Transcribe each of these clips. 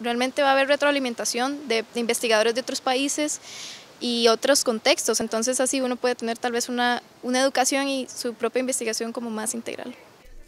realmente va a haber retroalimentación de, investigadores de otros países y otros contextos, entonces así uno puede tener tal vez una, una educación y su propia investigación como más integral.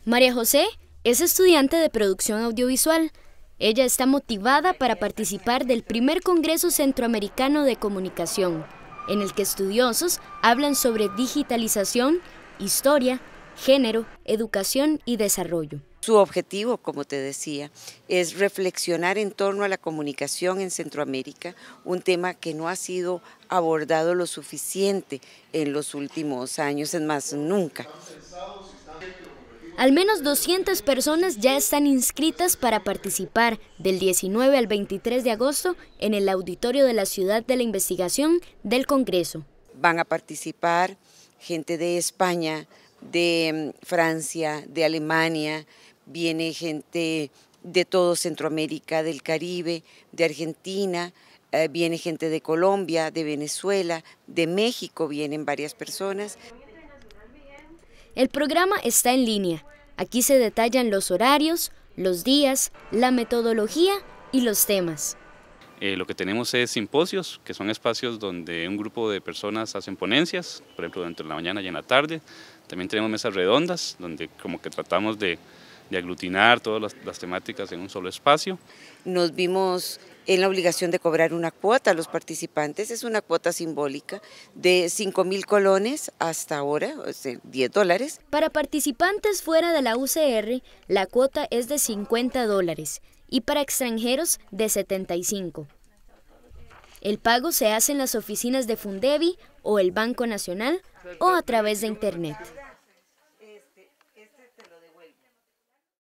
María José es estudiante de producción audiovisual. Ella está motivada para participar del primer Congreso Centroamericano de Comunicación, en el que estudiosos hablan sobre digitalización, historia, género, educación y desarrollo. Su objetivo, como te decía, es reflexionar en torno a la comunicación en Centroamérica, un tema que no ha sido abordado lo suficiente en los últimos años, es más, nunca. Al menos 200 personas ya están inscritas para participar del 19 al 23 de agosto en el auditorio de la Ciudad de la Investigación del Congreso. Van a participar gente de España, de mm, Francia, de Alemania, viene gente de todo Centroamérica, del Caribe, de Argentina, eh, viene gente de Colombia, de Venezuela, de México vienen varias personas. El programa está en línea. Aquí se detallan los horarios, los días, la metodología y los temas. Eh, lo que tenemos es simposios, que son espacios donde un grupo de personas hacen ponencias, por ejemplo, dentro de la mañana y en la tarde. También tenemos mesas redondas, donde como que tratamos de de aglutinar todas las, temáticas en un solo espacio. Nos vimos en la obligación de cobrar una cuota a los participantes, es una cuota simbólica de 5.000 mil colones hasta ahora, o 10 dólares. Para participantes fuera de la UCR, la cuota es de 50 dólares y para extranjeros de 75. El pago se hace en las oficinas de Fundevi o el Banco Nacional o a través de Internet.